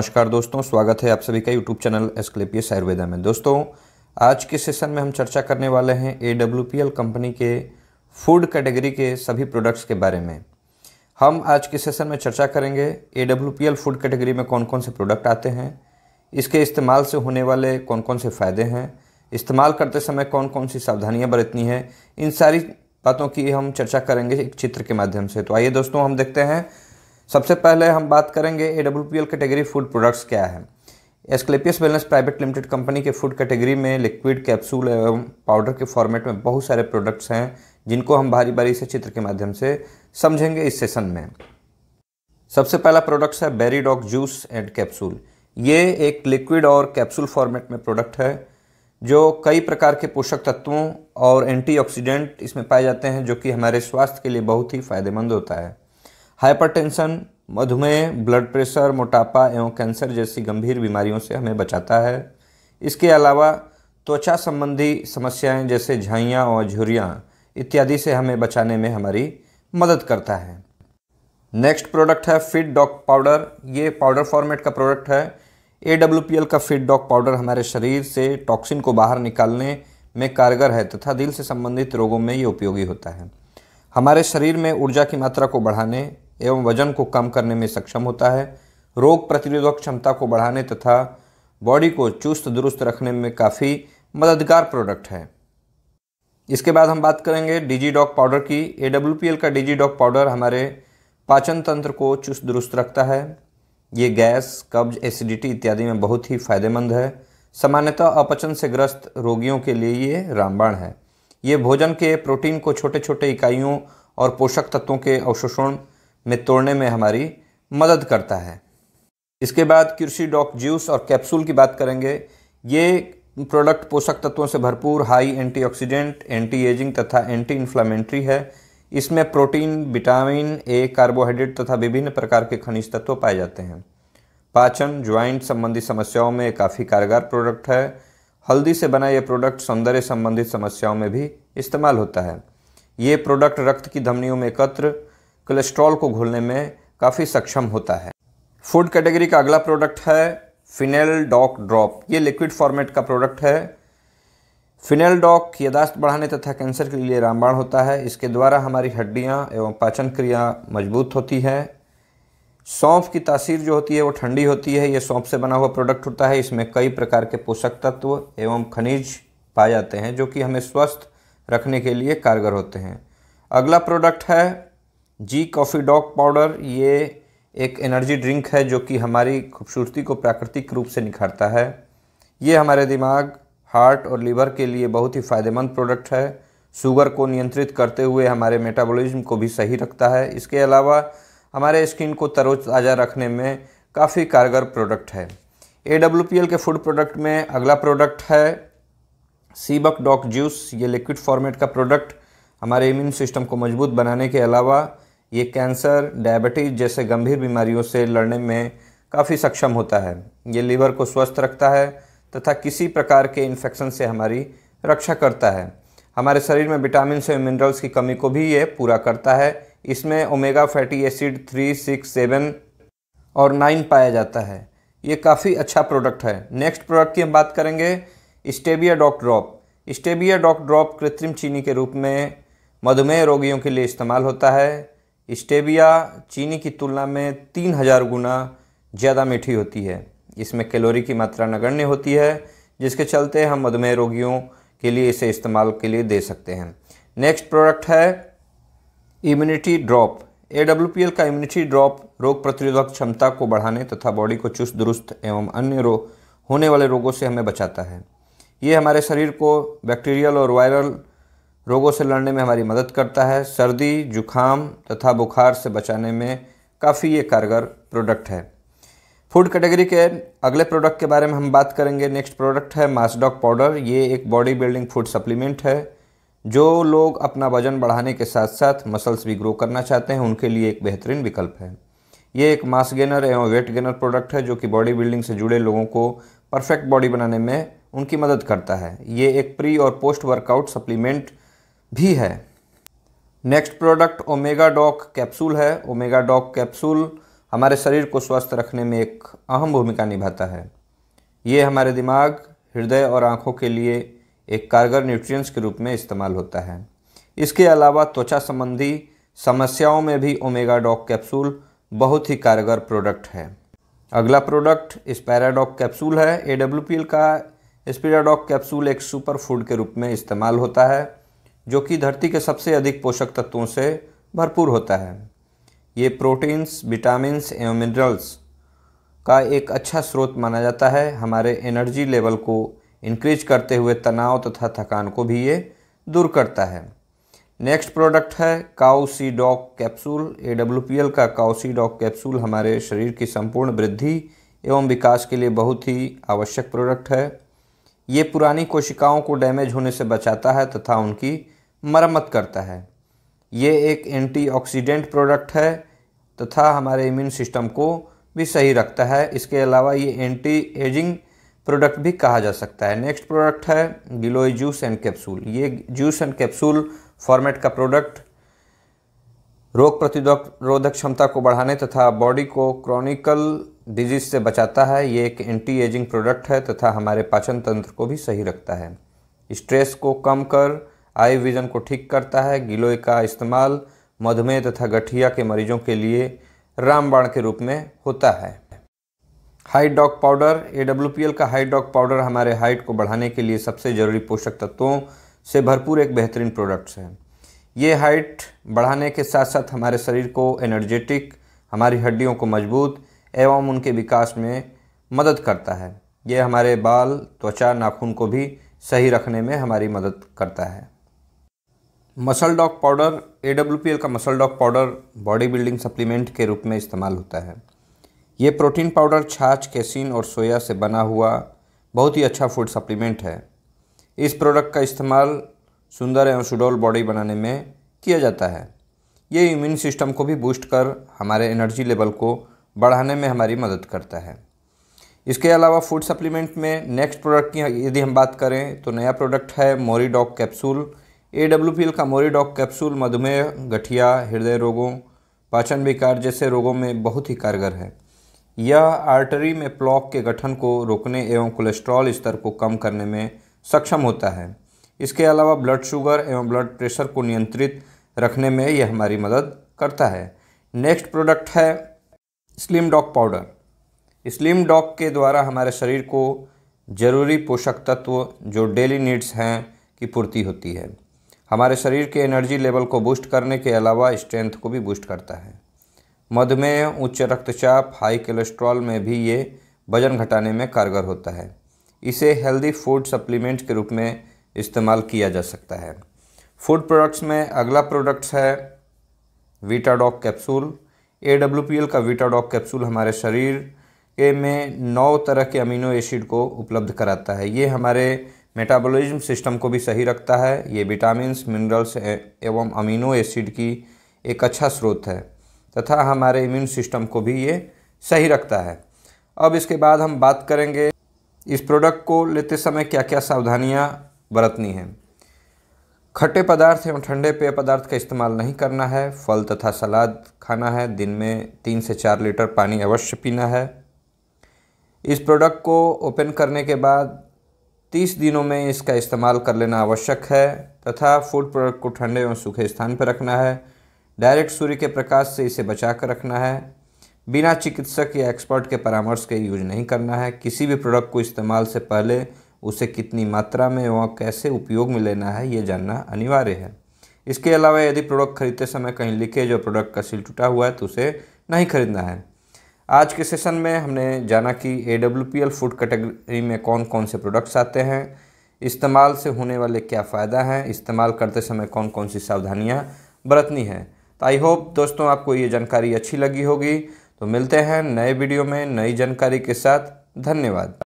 नमस्कार दोस्तों स्वागत है आप सभी का यूट्यूब चैनल एस्क्लेपियस आयुर्वेदा में दोस्तों आज के सेशन में हम चर्चा करने वाले हैं ए कंपनी के फूड कैटेगरी के सभी प्रोडक्ट्स के बारे में हम आज के सेशन में चर्चा करेंगे ए फूड कैटेगरी में कौन कौन से प्रोडक्ट आते हैं इसके इस्तेमाल से होने वाले कौन कौन से फ़ायदे हैं इस्तेमाल करते समय कौन कौन सी सावधानियाँ बरतनी है इन सारी बातों की हम चर्चा करेंगे एक चित्र के माध्यम से तो आइए दोस्तों हम देखते हैं सबसे पहले हम बात करेंगे A W P L category food products क्या है Asclepius wellness private limited company के फूड कैटेगरी में लिक्विड कैप्सूल एवं पाउडर के फॉर्मेट में बहुत सारे प्रोडक्ट्स हैं जिनको हम भारी बारी से चित्र के माध्यम से समझेंगे इस सेशन में सबसे पहला प्रोडक्ट्स है berry doc juice and capsule ये एक लिक्विड और कैप्सूल फॉर्मेट में प्रोडक्ट है जो कई प्रकार के पोषक तत्वों और एंटीऑक्सीडेंट इसमें पाए जाते हैं जो कि हमारे स्वास्थ्य के लिए बहुत ही फायदेमंद होता है हाइपरटेंशन मधुमेह ब्लड प्रेशर मोटापा एवं कैंसर जैसी गंभीर बीमारियों से हमें बचाता है इसके अलावा त्वचा संबंधी समस्याएं जैसे झाइयाँ और झुरियाँ इत्यादि से हमें बचाने में हमारी मदद करता है नेक्स्ट प्रोडक्ट है फिट डॉग पाउडर ये पाउडर फॉर्मेट का प्रोडक्ट है ए डब्ल्यू पी एल का फिट डॉग पाउडर हमारे शरीर से टॉक्सिन को बाहर निकालने में कारगर है तथा दिल से संबंधित रोगों में ये उपयोगी होता है हमारे शरीर में ऊर्जा की मात्रा को बढ़ाने एवं वजन को कम करने में सक्षम होता है रोग प्रतिरोधक क्षमता को बढ़ाने तथा बॉडी को चुस्त दुरुस्त रखने में काफ़ी मददगार प्रोडक्ट है इसके बाद हम बात करेंगे डिजी डॉग पाउडर की ए का डिजी डॉग पाउडर हमारे पाचन तंत्र को चुस्त दुरुस्त रखता है ये गैस कब्ज एसिडिटी इत्यादि में बहुत ही फायदेमंद है सामान्यतः अपचन से ग्रस्त रोगियों के लिए ये रामबाण है ये भोजन के प्रोटीन को छोटे छोटे इकाइयों और पोषक तत्वों के अवशोषण में तोड़ने में हमारी मदद करता है इसके बाद कृषि डॉक जूस और कैप्सूल की बात करेंगे ये प्रोडक्ट पोषक तत्वों से भरपूर हाई एंटीऑक्सीडेंट एंटी एजिंग तथा एंटी इन्फ्लामेंट्री है इसमें प्रोटीन विटामिन ए कार्बोहाइड्रेट तथा विभिन्न प्रकार के खनिज तत्व पाए जाते हैं पाचन ज्वाइंट संबंधी समस्याओं में काफ़ी कारगर प्रोडक्ट है हल्दी से बना यह प्रोडक्ट सौंदर्य संबंधित समस्याओं में भी इस्तेमाल होता है ये प्रोडक्ट रक्त की धमनियों में एकत्र कोलेस्ट्रॉल को घोलने में काफ़ी सक्षम होता है फूड कैटेगरी का अगला प्रोडक्ट है फिनेल डॉक ड्रॉप ये लिक्विड फॉर्मेट का प्रोडक्ट है फिनेल डॉक यदाश्त बढ़ाने तथा कैंसर के लिए रामबाण होता है इसके द्वारा हमारी हड्डियाँ एवं पाचन क्रिया मजबूत होती है सौंफ की तासीर जो होती है वो ठंडी होती है ये सौंफ से बना हुआ प्रोडक्ट होता है इसमें कई प्रकार के पोषक तत्व एवं खनिज पाए जाते हैं जो कि हमें स्वस्थ रखने के लिए कारगर होते हैं अगला प्रोडक्ट है जी कॉफ़ी डॉक पाउडर ये एक एनर्जी ड्रिंक है जो कि हमारी खूबसूरती को प्राकृतिक रूप से निखारता है ये हमारे दिमाग हार्ट और लीवर के लिए बहुत ही फ़ायदेमंद प्रोडक्ट है शुगर को नियंत्रित करते हुए हमारे मेटाबॉलिज्म को भी सही रखता है इसके अलावा हमारे स्किन को तरोताज़ा रखने में काफ़ी कारगर प्रोडक्ट है ए के फूड प्रोडक्ट में अगला प्रोडक्ट है सीबक डॉक जूस ये लिक्विड फॉर्मेट का प्रोडक्ट हमारे इम्यून सिस्टम को मजबूत बनाने के अलावा ये कैंसर डायबिटीज़ जैसे गंभीर बीमारियों से लड़ने में काफ़ी सक्षम होता है ये लीवर को स्वस्थ रखता है तथा किसी प्रकार के इन्फेक्शन से हमारी रक्षा करता है हमारे शरीर में विटामिन से मिनरल्स की कमी को भी ये पूरा करता है इसमें omega fatty acid three six seven और नाइन पाया जाता है ये काफ़ी अच्छा प्रोडक्ट है नेक्स्ट प्रोडक्ट की हम बात करेंगे stevia doc drop stevia doc drop कृत्रिम चीनी के रूप में मधुमेह रोगियों के लिए इस्तेमाल होता है स्टेबिया चीनी की तुलना में तीन हज़ार गुना ज़्यादा मीठी होती है इसमें कैलोरी की मात्रा नगण्य होती है जिसके चलते हम मधुमेह रोगियों के लिए इसे इस्तेमाल के लिए दे सकते हैं नेक्स्ट प्रोडक्ट है immunity drop A W P L का इम्यूनिटी ड्रॉप रोग प्रतिरोधक क्षमता को बढ़ाने तथा बॉडी को चुस्त दुरुस्त एवं अन्य रोग होने वाले रोगों से हमें बचाता है ये हमारे शरीर को बैक्टीरियल और वायरल रोगों से लड़ने में हमारी मदद करता है सर्दी जुखाम तथा बुखार से बचाने में काफ़ी ये कारगर प्रोडक्ट है फूड कैटेगरी के अगले प्रोडक्ट के बारे में हम बात करेंगे नेक्स्ट प्रोडक्ट है मासडॉक पाउडर ये एक बॉडी बिल्डिंग फूड सप्लीमेंट है जो लोग अपना वजन बढ़ाने के साथ साथ मसल्स भी ग्रो करना चाहते हैं उनके लिए एक बेहतरीन विकल्प है ये एक मास गेनर एवं वेट गेनर प्रोडक्ट है जो कि बॉडी बिल्डिंग से जुड़े लोगों को परफेक्ट बॉडी बनाने में उनकी मदद करता है ये एक प्री और पोस्ट वर्कआउट सप्लीमेंट भी है next product omega doc capsule है ओमेगा डॉक कैप्सूल हमारे शरीर को स्वस्थ रखने में एक अहम भूमिका निभाता है ये हमारे दिमाग हृदय और आँखों के लिए एक कारगर न्यूट्रिएंट्स के रूप में इस्तेमाल होता है इसके अलावा त्वचा संबंधी समस्याओं में भी ओमेगा डॉक कैप्सूल बहुत ही कारगर प्रोडक्ट है अगला प्रोडक्ट स्पैराडॉक कैप्सूल है ए का स्पीराडॉक कैप्सूल एक सुपर फूड के रूप में इस्तेमाल होता है जो कि धरती के सबसे अधिक पोषक तत्वों से भरपूर होता है ये प्रोटीन्स विटामिन्स एवं मिनरल्स का एक अच्छा स्रोत माना जाता है हमारे एनर्जी लेवल को इंक्रीज करते हुए तनाव तथा थकान को भी ये दूर करता है नेक्स्ट प्रोडक्ट है काउसी doc doc capsule A W P L का काउसी डॉग कैप्सूल हमारे शरीर की संपूर्ण वृद्धि एवं विकास के लिए बहुत ही आवश्यक प्रोडक्ट है ये पुरानी कोशिकाओं को डैमेज होने से बचाता है तथा उनकी मरम्मत करता है ये एक एंटीऑक्सीडेंट प्रोडक्ट है तथा तो हमारे इम्यून सिस्टम को भी सही रखता है इसके अलावा ये एंटी एजिंग प्रोडक्ट भी कहा जा सकता है नेक्स्ट प्रोडक्ट है गिलोई जूस एंड कैप्सूल ये जूस एंड कैप्सूल फॉर्मेट का प्रोडक्ट रोग प्रतिरोधक क्षमता को बढ़ाने तथा बॉडी को क्रॉनिकल डिजीज से बचाता है ये एक एंटी एजिंग प्रोडक्ट है तथा हमारे पाचन तंत्र को भी सही रखता है स्ट्रेस को कम कर आयु विजन को ठीक करता है गिलोय का इस्तेमाल मधुमेह तथा गठिया के मरीजों के लिए रामबाण के रूप में होता है height doc powder A W P L का हाइट डॉग पाउडर हमारे हाइट को बढ़ाने के लिए सबसे ज़रूरी पोषक तत्वों से भरपूर एक बेहतरीन प्रोडक्ट्स है ये हाइट बढ़ाने के साथ साथ हमारे शरीर को एनर्जेटिक हमारी हड्डियों को मजबूत एवं उनके विकास में मदद करता है ये हमारे बाल त्वचा नाखून को भी सही रखने में हमारी मदद करता है मसल डॉग पाउडर ए का muscle doc powder body building supplement के रूप में इस्तेमाल होता है ये प्रोटीन पाउडर छाछ कैसिन और सोया से बना हुआ बहुत ही अच्छा फूड सप्लीमेंट है इस प्रोडक्ट का इस्तेमाल सुंदर एवं सुडोल बॉडी बनाने में किया जाता है ये इम्यून सिस्टम को भी बूस्ट कर हमारे एनर्जी लेवल को बढ़ाने में हमारी मदद करता है इसके अलावा फूड सप्लीमेंट में नेक्स्ट प्रोडक्ट की यदि हम बात करें तो नया प्रोडक्ट है mori doc capsule A W P L का मोरीडॉक कैप्सूल मधुमेह गठिया हृदय रोगों पाचन विकार जैसे रोगों में बहुत ही कारगर है यह आर्टरी में प्लॉक के गठन को रोकने एवं कोलेस्ट्रॉल स्तर को कम करने में सक्षम होता है इसके अलावा ब्लड शुगर एवं ब्लड प्रेशर को नियंत्रित रखने में यह हमारी मदद करता है नेक्स्ट प्रोडक्ट है slim doc powder slim doc के द्वारा हमारे शरीर को ज़रूरी पोषक तत्व जो डेली नीड्स हैं की पूर्ति होती है हमारे शरीर के एनर्जी लेवल को बूस्ट करने के अलावा स्ट्रेंथ को भी बूस्ट करता है मधुमेह उच्च रक्तचाप हाई कोलेस्ट्रॉल में भी ये वजन घटाने में कारगर होता है इसे हेल्दी फूड सप्लीमेंट के रूप में इस्तेमाल किया जा सकता है फूड प्रोडक्ट्स में अगला प्रोडक्ट्स है vita doc capsule A W P L का वीटाडॉक कैप्सूल हमारे शरीर के में नौ तरह के अमीनो एसिड को उपलब्ध कराता है ये हमारे मेटाबॉलिज्म सिस्टम को भी सही रखता है ये विटामिन मिनरल्स एवं अमीनो एसिड की एक अच्छा स्रोत है तथा हमारे इम्यून सिस्टम को भी ये सही रखता है अब इसके बाद हम बात करेंगे इस प्रोडक्ट को लेते समय क्या क्या सावधानियाँ बरतनी हैं खट्टे पदार्थ एवं ठंडे पेय पदार्थ का इस्तेमाल नहीं करना है फल तथा सलाद खाना है दिन में तीन से चार लीटर पानी अवश्य पीना है इस प्रोडक्ट को ओपन करने के बाद तीस दिनों में इसका इस्तेमाल कर लेना आवश्यक है तथा फूड प्रोडक्ट को ठंडे एवं सूखे स्थान पर रखना है डायरेक्ट सूर्य के प्रकाश से इसे बचा कर रखना है बिना चिकित्सक या एक्सपर्ट के परामर्श के यूज नहीं करना है किसी भी प्रोडक्ट को इस्तेमाल से पहले उसे कितनी मात्रा में व कैसे उपयोग में लेना है ये जानना अनिवार्य है इसके अलावा यदि प्रोडक्ट खरीदते समय कहीं लिखे और प्रोडक्ट का सील टूटा हुआ है तो उसे नहीं खरीदना है आज के सेशन में हमने जाना कि ए फूड कैटेगरी में कौन कौन से प्रोडक्ट्स आते हैं इस्तेमाल से होने वाले क्या फ़ायदा हैं इस्तेमाल करते समय कौन कौन सी सावधानियाँ बरतनी हैं तो आई होप दोस्तों आपको ये जानकारी अच्छी लगी होगी तो मिलते हैं नए वीडियो में नई जानकारी के साथ धन्यवाद